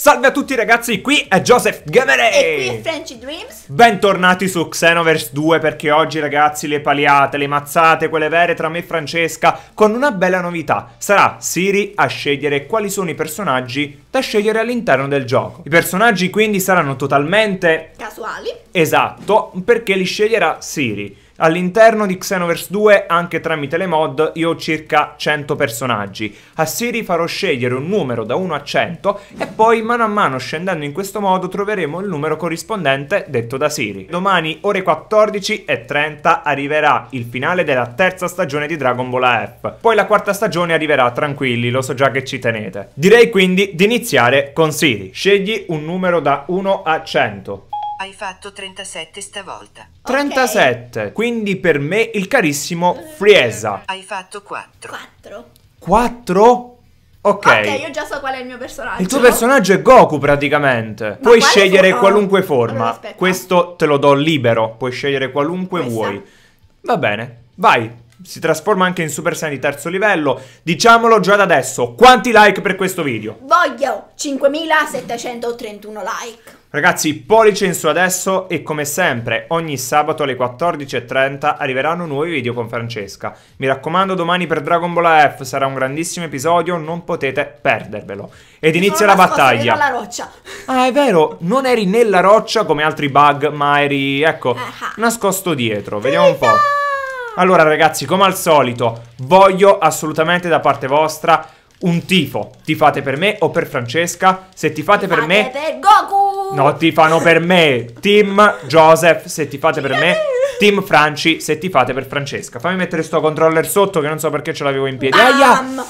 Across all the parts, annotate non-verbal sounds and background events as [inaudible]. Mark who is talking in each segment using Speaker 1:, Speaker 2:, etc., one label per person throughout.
Speaker 1: Salve a tutti ragazzi, qui è Joseph Gameray E qui è Frenchy Dreams Bentornati su Xenoverse 2 perché oggi ragazzi le paliate, le mazzate, quelle vere tra me e Francesca Con una bella novità, sarà Siri a scegliere quali sono i personaggi da scegliere all'interno del gioco I personaggi quindi saranno totalmente... Casuali Esatto, perché li sceglierà Siri All'interno di Xenoverse 2, anche tramite le mod, io ho circa 100 personaggi. A Siri farò scegliere un numero da 1 a 100 e poi mano a mano scendendo in questo modo troveremo il numero corrispondente detto da Siri. Domani ore 14.30 arriverà il finale della terza stagione di Dragon Ball AF. Poi la quarta stagione arriverà, tranquilli, lo so già che ci tenete. Direi quindi di iniziare con Siri. Scegli un numero da 1 a 100. Hai fatto 37 stavolta. 37. Okay. Quindi per me il carissimo Friesa. Hai fatto 4. 4. 4? Ok. Ok, io già so qual è il mio personaggio. Il tuo personaggio è Goku praticamente. Ma puoi scegliere forma? qualunque forma. Allora, Questo te lo do libero. Puoi scegliere qualunque Questa? vuoi. Va bene. Vai, si trasforma anche in Super Saiyan di terzo livello. Diciamolo già da adesso, quanti like per questo video? Voglio 5731 like. Ragazzi, pollice in su adesso e come sempre ogni sabato alle 14.30 arriveranno nuovi video con Francesca. Mi raccomando domani per Dragon Ball F sarà un grandissimo episodio, non potete perdervelo. Ed inizia la battaglia. Nella roccia. Ah, è vero, non eri nella roccia come altri bug, ma eri, ecco, Aha. Ah. nascosto dietro. Vediamo un po'. Allora ragazzi, come al solito, voglio assolutamente da parte vostra un tifo. Ti fate per me o per Francesca? Se ti fate per me, per No, ti fanno per me. Team Joseph, se ti fate per me. Team Franci, se ti fate per Francesca. Fammi mettere sto controller sotto che non so perché ce l'avevo in piedi. Aia! No!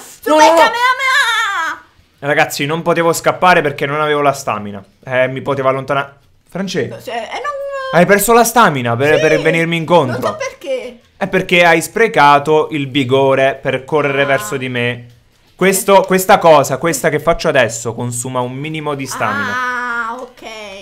Speaker 1: Ragazzi, non potevo scappare perché non avevo la stamina. Eh, mi poteva allontanare. Francesca. Cioè, eh, non... Hai perso la stamina per, sì, per venirmi incontro. Non so perché. È perché hai sprecato il vigore per correre ah. verso di me. Questo, questa cosa, questa che faccio adesso, consuma un minimo di stamina. Ah.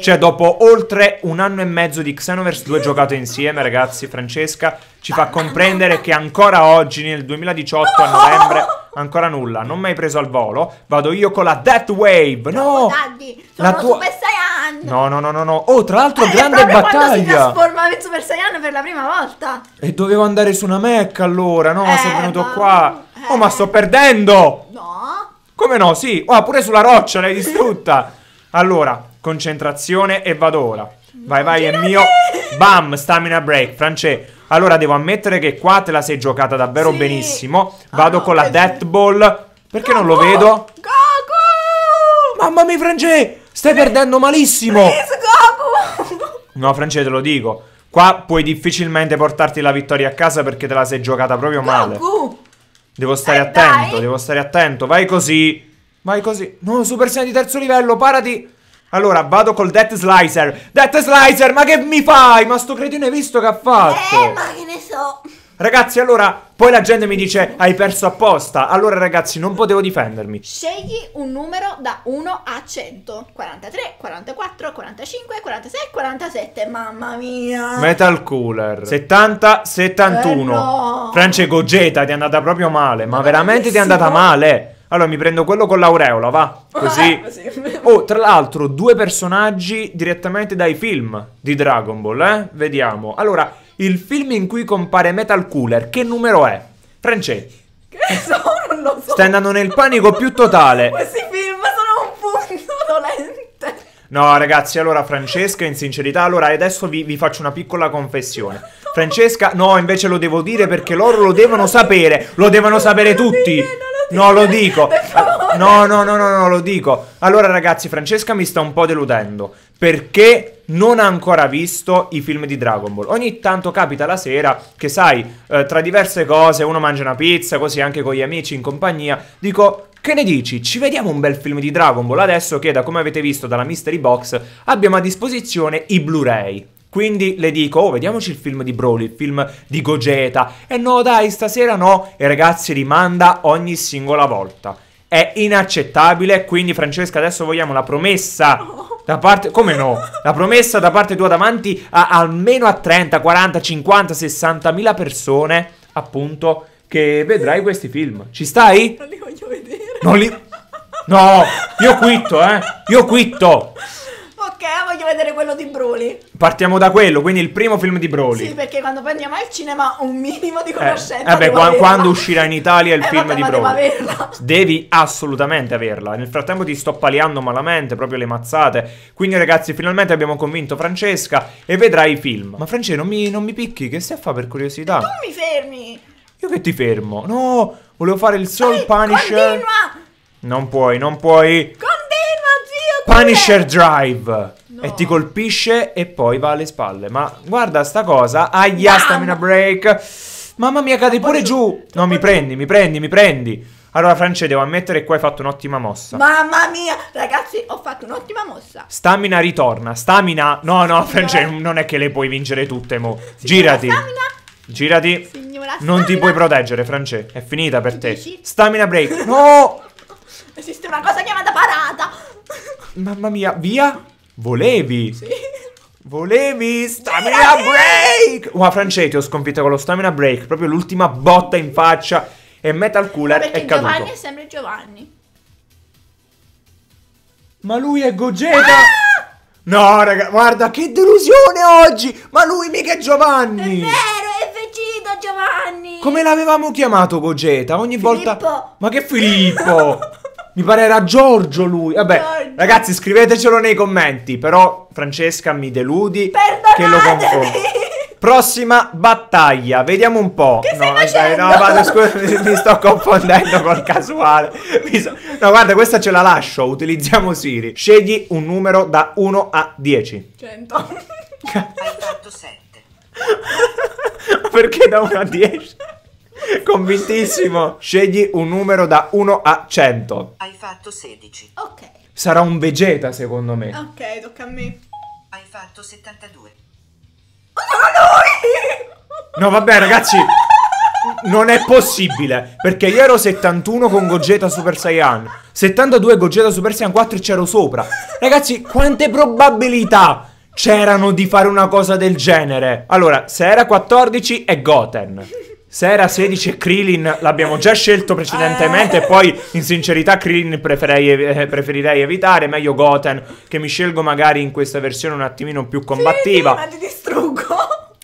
Speaker 1: Cioè, dopo oltre un anno e mezzo di Xenoverse 2 giocato insieme, ragazzi, Francesca ci fa comprendere che ancora oggi, nel 2018, a novembre, ancora nulla. Non mai preso al volo. Vado io con la Death Wave. No! Daddy, sono la tua... Super Saiyan! No, no, no, no, no. Oh, tra l'altro, eh, grande battaglia. si trasformava in Super Saiyan per la prima volta. E dovevo andare su una mecca allora, no? Eh, sono venuto ma... Boh. qua. Eh. Oh, ma sto perdendo! No! Come no? Sì. oh, pure sulla roccia l'hai distrutta. [laughs] allora, Concentrazione e vado ora. Vai, vai, Girate! è mio. Bam, stamina break. France. Allora devo ammettere che qua te la sei giocata davvero sì. benissimo. Ah, vado ah, con la Death Ball. Perché Goku! non lo vedo? Goku! Mamma mia, France! Stai Pre perdendo malissimo. Goku! [laughs] no, France, te lo dico. Qua puoi difficilmente portarti la vittoria a casa perché te la sei giocata proprio Goku! male. Devo stare eh, attento, dai. devo stare attento. Vai così. Vai così. No, Super Saiyan di terzo livello, parati. Allora, vado col Death Slicer. Death Slicer, ma che mi fai? Ma sto cretino hai visto che ha fatto? Eh, ma che ne so. Ragazzi, allora, poi la gente mi dice hai perso apposta. Allora, ragazzi, non potevo difendermi. Scegli un numero da 1 a 100. 43, 44, 45, 46, 47. Mamma mia. Metal Cooler. 70, 71. Eh no. Francesco Gogeta, ti è andata proprio male. Ma, ma veramente ti è andata male. Allora mi prendo quello con l'aureola, va? Così. [laughs] Oh, tra l'altro, due personaggi direttamente dai film di Dragon Ball, eh? Vediamo. Allora, il film in cui compare Metal Cooler, che numero è? Francesco. Che so, non lo so. Stai andando nel panico più totale. [laughs] Questi film sono un punto dolente. No, ragazzi, allora Francesca, in sincerità, allora adesso vi, vi, faccio una piccola confessione. [laughs] Francesca, no, invece lo devo dire perché loro lo devono sapere, lo devono sapere tutti. No, lo dico. No, no, no, no, no, lo dico. Allora, ragazzi, Francesca mi sta un po' deludendo. Perché non ha ancora visto i film di Dragon Ball. Ogni tanto capita la sera che, sai, eh, tra diverse cose, uno mangia una pizza, così anche con gli amici in compagnia. Dico, che ne dici? Ci vediamo un bel film di Dragon Ball adesso che, da come avete visto dalla Mystery Box, abbiamo a disposizione i Blu-ray. Quindi le dico, oh, vediamoci il film di Broly, il film di Gogeta. E no, dai, stasera no. E ragazzi, rimanda ogni singola volta. È inaccettabile, quindi Francesca, adesso vogliamo la promessa da parte... Come no? La promessa da parte tua davanti a almeno a 30, 40, 50, 60 mila persone, appunto, che vedrai questi film. Ci stai? Non li voglio vedere. Non li... No, io quitto, eh. Io quitto ok, voglio vedere quello di Broly. Partiamo da quello, quindi il primo film di Broly. Sì, perché quando poi andiamo al cinema un minimo di eh, conoscenza. Eh, vabbè, qua, quando uscirà in Italia il eh, film vabbè, di Broly. Averla. Devi assolutamente averla. Nel frattempo ti sto paliando malamente, proprio le mazzate. Quindi ragazzi, finalmente abbiamo convinto Francesca e vedrai i film. Ma Francesca, non mi, non mi picchi, che stai a fare per curiosità? Tu mi fermi! Io che ti fermo? No, volevo fare il Soul Ehi, Punisher. Continua! Non puoi, non puoi. Continua! Punisher Drive. No. E ti colpisce e poi va alle spalle. Ma guarda sta cosa. Aia, stamina break. Mamma mia, cadi pure giù. No, mi prendi, mi prendi, mi prendi. Allora, France, devo ammettere che qua hai fatto un'ottima mossa. Mamma mia, ragazzi, ho fatto un'ottima mossa. Stamina ritorna. Stamina. No, no, France, non è che le puoi vincere tutte, mo. Signora Girati. Stamina. Girati. Signora stamina. Non ti puoi proteggere, France. È finita per te. Stamina break. [laughs] No! Esiste una cosa chiamata parata. Mamma mia, via? Volevi? Sì. Volevi stamina break! Una Francese ti ho sconfitto con lo stamina break, proprio l'ultima botta in faccia e Metal Cooler è Giovanni caduto. Giovanni è sempre Giovanni. Ma lui è Gogeta! Ah! No, raga, guarda che delusione oggi! Ma lui mica è Giovanni! È vero, è Vegeta Giovanni! Come l'avevamo chiamato Gogeta? Ogni Filippo. volta... Ma che Filippo! Mi pare era Giorgio lui. Vabbè, Giorgio. Ragazzi, scrivetecelo nei commenti. Però, Francesca, mi deludi. Perdonatemi. Che lo confondo. Prossima battaglia, vediamo un po'. Che no, dai, no, scusa, mi, mi sto confondendo col casuale. So... No, guarda, questa ce la lascio, utilizziamo Siri. Scegli un numero da 1 a 10. 100. Hai fatto 7. Perché da 1 a 10? [laughs] Convintissimo. Scegli un numero da 1 a 100. Hai fatto 16. Ok. Sarà un Vegeta, secondo me. Ok, tocca a me. Hai fatto 72. Oh, no, [laughs] No, vabbè, ragazzi. Non è possibile, perché io ero 71 con Gogeta Super Saiyan, 72 Gogeta Super Saiyan 4 c'ero sopra. Ragazzi, quante probabilità c'erano di fare una cosa del genere? Allora, se era 14 è Goten. Se era 16 Krillin l'abbiamo già scelto precedentemente. E eh. poi, in sincerità, Krillin preferirei, eh, preferirei, evitare. Meglio Goten, che mi scelgo magari in questa versione un attimino più combattiva. Sì, ma ti distruggo.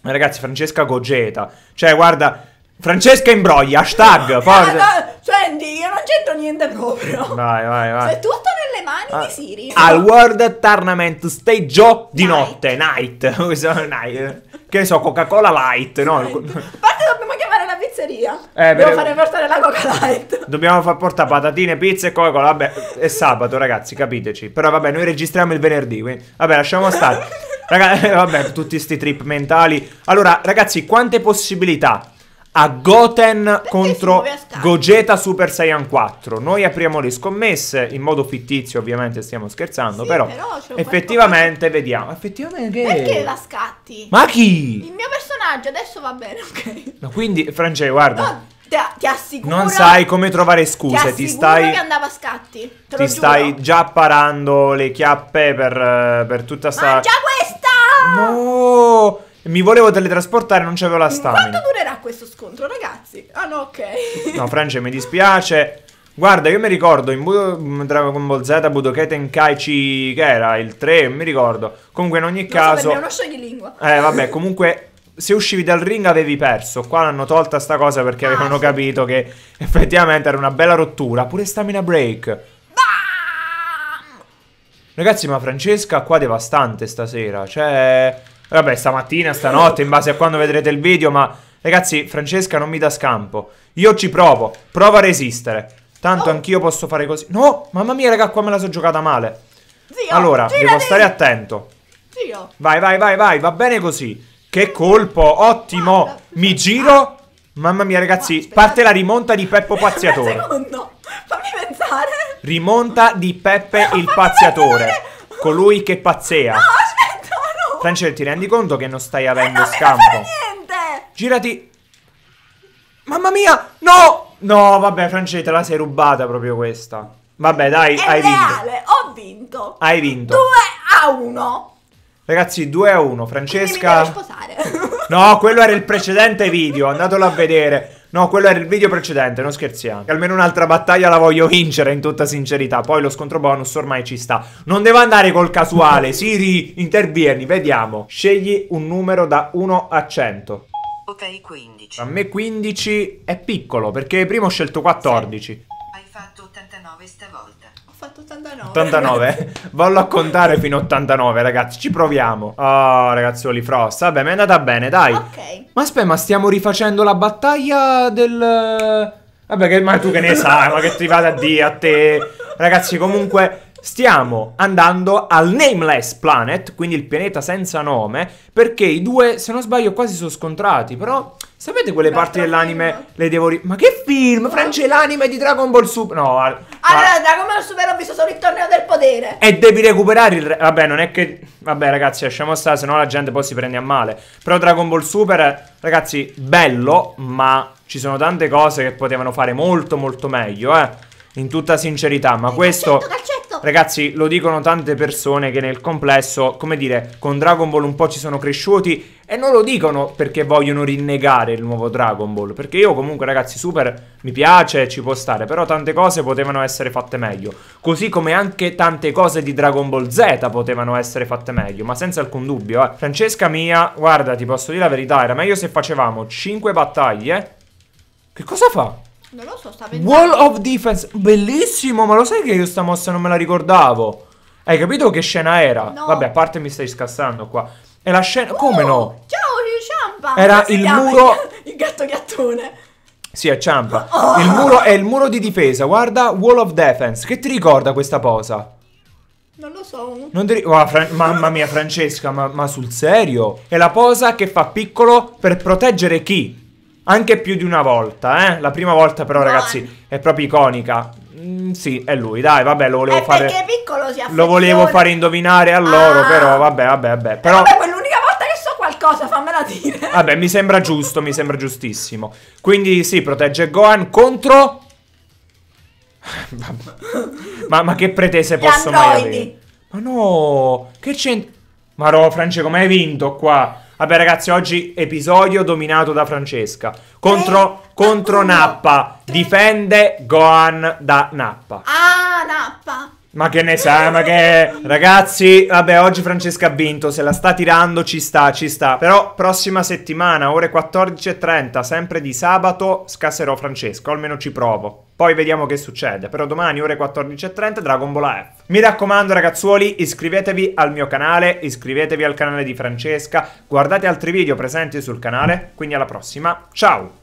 Speaker 1: Ragazzi, Francesca Gogeta. Cioè, guarda, Francesca imbroglia, hashtag, ah, forza. No, no, senti, io non c'entro niente proprio. Vai, vai, vai. Sei tutto nelle mani ah. di Siri. Al World Tournament Stage Show di Night. notte, night. [laughs] night che so, Coca-Cola Light, no? Light. Infatti dobbiamo chiamare la pizzeria. Eh, Devo beh, fare portare la Coca Light. [laughs] Dobbiamo far portare patatine, pizza e Coca-Cola. Vabbè, è sabato, ragazzi, capiteci. Però vabbè, noi registriamo il venerdì, quindi... Vabbè, lasciamo stare. [laughs] Ragazzi, eh, vabbè, tutti questi trip mentali. Allora, ragazzi, quante possibilità a Goten Perché contro Gogeta Super Saiyan 4. Noi apriamo le scommesse in modo fittizio, ovviamente stiamo scherzando, sì, però, però effettivamente qualcosa. vediamo. Effettivamente Perché la scatti?
Speaker 2: Ma chi?
Speaker 1: Il mio personaggio adesso va bene, ok. No, quindi Francesco, guarda. No, ti, ti assicuro. Non sai come trovare scuse, ti, ti stai che andava a scatti. ti stai già parando le chiappe per, per tutta sta Mangia questa! No! Mi volevo teletrasportare, non c'avevo la stamina. Quanto dura questo scontro, ragazzi. Ah no, ok. [laughs] no, Francia, mi dispiace. Guarda, io mi ricordo in Dragon mm, Ball Z Budokai Tenkaichi che era il 3, mi ricordo. Comunque in ogni non caso so, è uno scioglilingua. Eh, vabbè, comunque se uscivi dal ring avevi perso. Qua l'hanno tolta sta cosa perché ah, avevano sì. capito che effettivamente era una bella rottura, pure stamina break. Ragazzi, ma Francesca qua devastante stasera, cioè vabbè, stamattina, stanotte, in base a quando vedrete il video, ma Ragazzi, Francesca non mi dà scampo. Io ci provo. Provo a resistere. Tanto oh. anch'io posso fare così. No, mamma mia, raga, qua me la sono giocata male. Zio, allora, girati. devo stare attento. Zio. Vai, vai, vai, vai, va bene così. Che colpo, ottimo. Guarda. Mi giro. Mamma mia, ragazzi, Guarda, parte la rimonta di Peppo [laughs] Pazziatore. Un secondo, fammi pensare. Rimonta di Peppe no, [laughs] il Pazziatore. Pensare. Colui che pazzea. No, aspetta, no. Francesca, ti rendi conto che non stai avendo scampo? non scampo? girati. Mamma mia, no! No, vabbè, Francesca, la sei rubata proprio questa. Vabbè, dai, È hai reale, vinto. ho vinto. Hai vinto. 2 a 1. Ragazzi, 2 a 1. Francesca... no, quello era il precedente video, andatelo a vedere. No, quello era il video precedente, non scherziamo. Almeno un'altra battaglia la voglio vincere, in tutta sincerità. Poi lo scontro bonus ormai ci sta. Non devo andare col casuale. Siri, intervieni, vediamo. Scegli un numero da 1 a 100. Ok, 15. A me 15 è piccolo, perché prima ho scelto 14. Hai fatto 89 stavolta. Ho fatto 89. 89? Vallo a contare fino a 89, ragazzi. Ci proviamo. Oh, ragazzuoli, Frost. Vabbè, mi è andata bene, dai. Ok. Ma aspetta, ma stiamo rifacendo la battaglia del... Eh, vabbè, che, ma tu che ne sai, ma che ti vada a dire a te. Ragazzi, comunque... Stiamo andando al Nameless Planet, quindi il pianeta senza nome, perché i due, se non sbaglio, quasi sono scontrati, però... Sapete quelle parti dell'anime le devo devori? Ma che film? Franci l'anime di Dragon Ball Super. No, allora, Dragon Ball Super ho visto solo il torneo del potere. E devi recuperare il. Vabbè, non è che. Vabbè, ragazzi, lasciamo stare, se no la gente poi si prende a male. Però Dragon Ball Super, ragazzi, bello, ma ci sono tante cose che potevano fare molto, molto meglio, eh. In tutta sincerità, ma questo. Calcetto, calcetto. Ragazzi, lo dicono tante persone che nel complesso, come dire, con Dragon Ball un po' ci sono cresciuti e non lo dicono perché vogliono rinnegare il nuovo Dragon Ball, perché io comunque ragazzi super mi piace, ci può stare, però tante cose potevano essere fatte meglio, così come anche tante cose di Dragon Ball Z potevano essere fatte meglio, ma senza alcun dubbio. Eh. Francesca mia, guarda, ti posso dire la verità, era meglio se facevamo 5 battaglie. Che cosa fa? Non lo so, sta pensando. Wall of defense, bellissimo, ma lo sai che io sta mossa non me la ricordavo? Hai capito che scena era? No. Vabbè, a parte mi stai scassando qua. E la scena... Uh, Come no? Uh, ciao, Ciampa! Era il muro... [laughs] Il gatto ghiattone. Sì, è Ciampa. [laughs] Oh. Il muro è il muro di difesa, guarda, Wall of Defense. Che ti ricorda questa posa? Non lo so. Non ti... oh, Fra... Mamma mia, Francesca, ma, ma sul serio? È la posa che fa piccolo per proteggere chi? Anche più di una volta, eh? La prima volta però, no, ragazzi, è proprio iconica. Mm, sì, è lui, dai, vabbè, lo volevo è fare... Perché piccolo si affeziona. Lo volevo fare indovinare a loro, ah. però, vabbè, vabbè, vabbè. Però... Vabbè, quell'unica fammela dire. [laughs] Vabbè, mi sembra giusto, mi sembra giustissimo. Quindi, sì, protegge Gohan contro... [laughs] ma, ma, che pretese posso mai avere? Ma no, che c'entra... Ma no, France, come hai vinto qua? Vabbè ragazzi, oggi episodio dominato da Francesca. Contro, eh, contro Nappa. Difende Gohan da Nappa. Ah, Nappa. Ma che ne sa, ma che... Ragazzi, vabbè, oggi Francesca ha vinto, se la sta tirando ci sta, ci sta. Però prossima settimana, ore 14.30, sempre di sabato, scasserò Francesca, o almeno ci provo. Poi vediamo che succede. Però domani ore 14.30 Dragon Ball AF. Mi raccomando ragazzuoli, iscrivetevi al mio canale, iscrivetevi al canale di Francesca, guardate altri video presenti sul canale, quindi alla prossima, ciao!